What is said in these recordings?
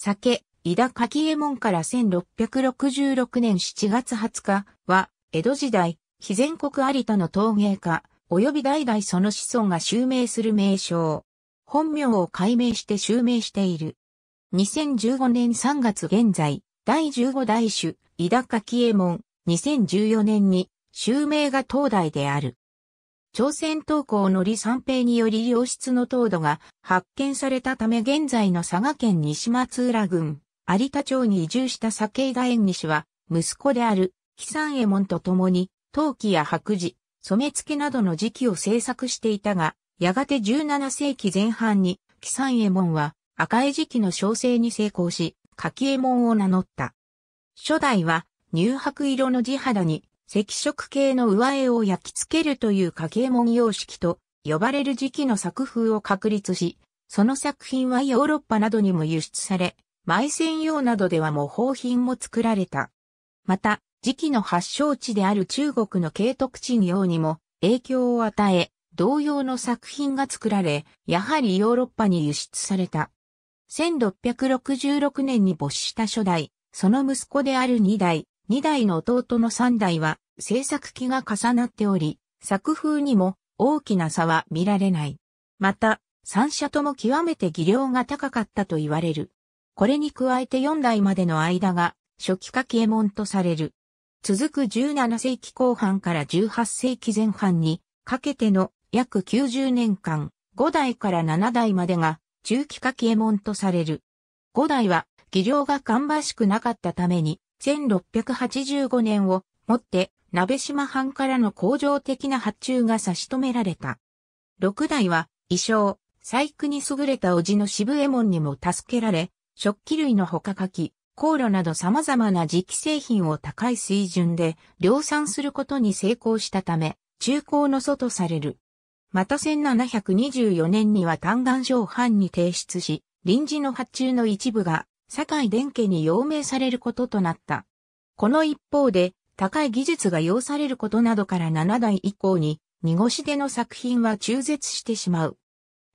酒、井田柿右衛門から1666年7月20日は、江戸時代、非全国有田の陶芸家、及び代々その子孫が襲名する名称。本名を改名して襲名している。2015年3月現在、第15代主、井田柿右衛門、2014年に、襲名が東大である。朝鮮東港の李三平により良質の糖度が発見されたため現在の佐賀県西松浦郡有田町に移住した酒井大園西は息子である木山右衛門と共に陶器や白磁、染付などの磁器を制作していたが、やがて17世紀前半に木山右衛門は赤い磁器の焼成に成功し、柿右衛門を名乗った。初代は乳白色の地肌に赤色系の上絵を焼き付けるという掛け文様式と呼ばれる時期の作風を確立し、その作品はヨーロッパなどにも輸出され、埋線用などでは模倣品も作られた。また、時期の発祥地である中国の慶徳鎮用にも影響を与え、同様の作品が作られ、やはりヨーロッパに輸出された。1666年に没した初代、その息子である二代、2代の弟の3代は制作期が重なっており、作風にも大きな差は見られない。また、三者とも極めて技量が高かったと言われる。これに加えて4代までの間が初期化啓門とされる。続く17世紀後半から18世紀前半にかけての約90年間、5代から7代までが中期化啓門とされる。5代は技量が芳しくなかったために1685年をもって鍋島藩からの工場的な発注が差し止められた。六代は、衣装、細工に優れた叔父の渋右衛門にも助けられ、食器類のほか柿、香炉など様々な磁気製品を高い水準で量産することに成功したため、中高の祖とされる。また1724年には単願書を藩に提出し、臨時の発注の一部が酒井伝家に陽明されることとなった。この一方で、高い技術が要されることなどから7代以降に、濁しでの作品は中絶してしまう。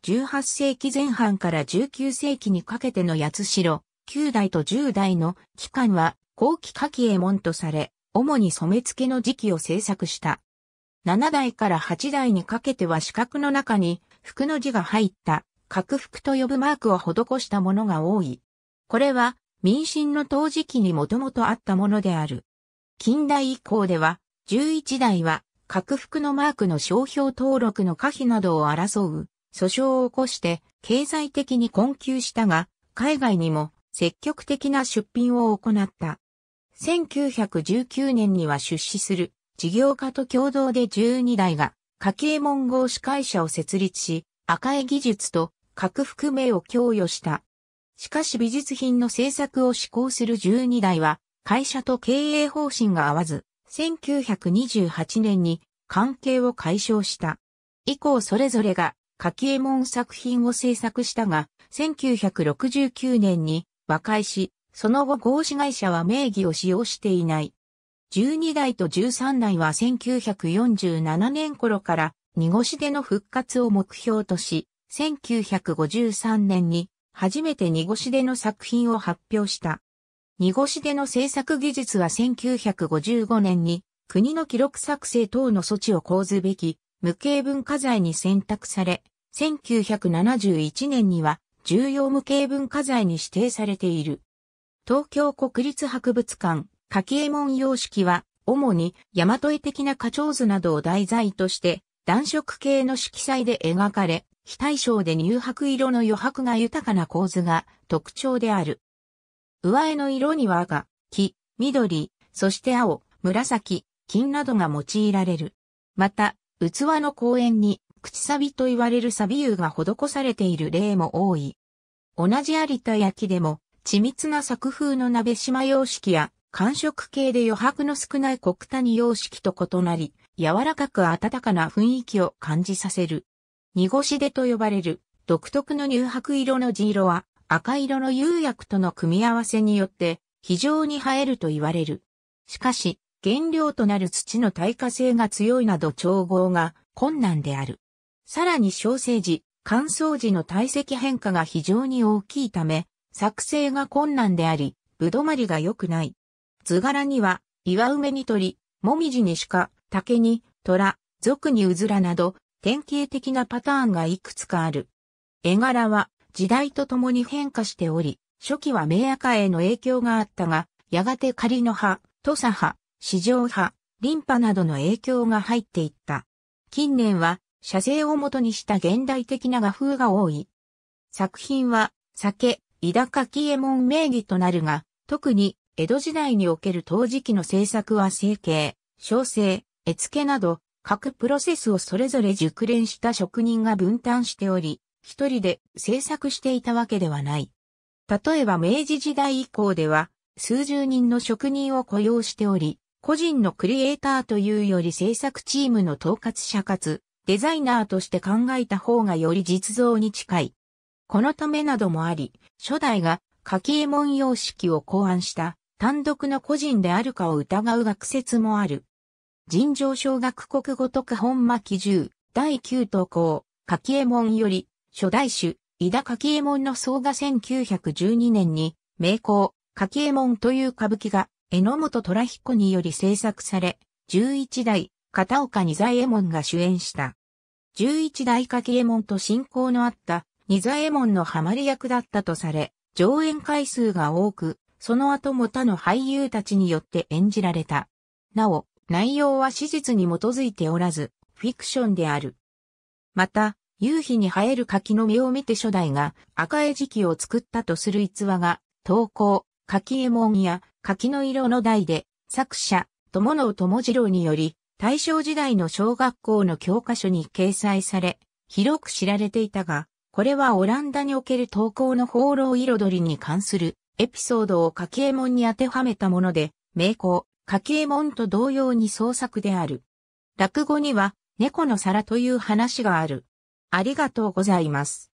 18世紀前半から19世紀にかけての八代、9代と10代の期間は後期夏季絵門とされ、主に染付の時期を制作した。7代から8代にかけては四角の中に、服の字が入った、角服と呼ぶマークを施したものが多い。これは民進の陶磁器にもともとあったものである。近代以降では、11代は、拡服のマークの商標登録の可否などを争う、訴訟を起こして経済的に困窮したが、海外にも積極的な出品を行った。1919年には出資する事業家と共同で12代が家計文号司会社を設立し、赤江技術と拡服名を供与した。しかし美術品の制作を施行する12代は、会社と経営方針が合わず、1928年に関係を解消した。以降それぞれが柿右門作品を制作したが、1969年に和解し、その後合資会社は名義を使用していない。12代と13代は1947年頃から、濁しでの復活を目標とし、1953年に初めて濁しでの作品を発表した。濁しでの制作技術は1955年に国の記録作成等の措置を講ずべき無形文化財に選択され、1971年には重要無形文化財に指定されている。東京国立博物館、柿右門様式は、主に大和絵的な花鳥図などを題材として、暖色系の色彩で描かれ、非対称で乳白色の余白が豊かな構図が特徴である。上絵の色には赤、黄、緑、そして青、紫、金などが用いられる。また、器の公園に、口サビと言われるサビ油が施されている例も多い。同じ有田焼でも、緻密な作風の鍋島様式や、寒色系で余白の少ない黒谷様式と異なり、柔らかく温かな雰囲気を感じさせる。濁し出と呼ばれる独特の乳白色の地色は赤色の釉薬との組み合わせによって非常に映えると言われる。しかし、原料となる土の耐火性が強いなど調合が困難である。さらに小生時、乾燥時の体積変化が非常に大きいため、作成が困難であり、ぶどまりが良くない。図柄には、岩埋めに鳥、もみじに鹿、竹に、虎、俗にうずらなど、典型的なパターンがいくつかある。絵柄は時代とともに変化しており、初期は名赤への影響があったが、やがて仮の派、土佐派、四場派、リンパなどの影響が入っていった。近年は、写生をもとにした現代的な画風が多い。作品は、酒、井田垣右衛門名義となるが、特に、江戸時代における陶磁器の制作は成形、小生、絵付けなど、各プロセスをそれぞれ熟練した職人が分担しており、一人で制作していたわけではない。例えば明治時代以降では、数十人の職人を雇用しており、個人のクリエイターというより制作チームの統括者かつ、デザイナーとして考えた方がより実像に近い。このためなどもあり、初代が柿右門様式を考案した単独の個人であるかを疑う学説もある。尋常小学国語特本巻1第9投稿、柿右衛門より、初代主、井田柿右衛門の総が1912年に、名工、柿右衛門という歌舞伎が、榎本虎彦により制作され、11代、片岡二左衛門が主演した。11代柿右衛門と親交のあった、二左衛門のハマり役だったとされ、上演回数が多く、その後も他の俳優たちによって演じられた。なお、内容は史実に基づいておらず、フィクションである。また、夕日に生える柿の実を見て初代が赤時期を作ったとする逸話が、投稿、柿右衛門や柿の色の代で、作者、友野友次郎により、大正時代の小学校の教科書に掲載され、広く知られていたが、これはオランダにおける投稿の放浪彩りに関するエピソードを柿右衛門に当てはめたもので、名工、家計門と同様に創作である。落語には、猫の皿という話がある。ありがとうございます。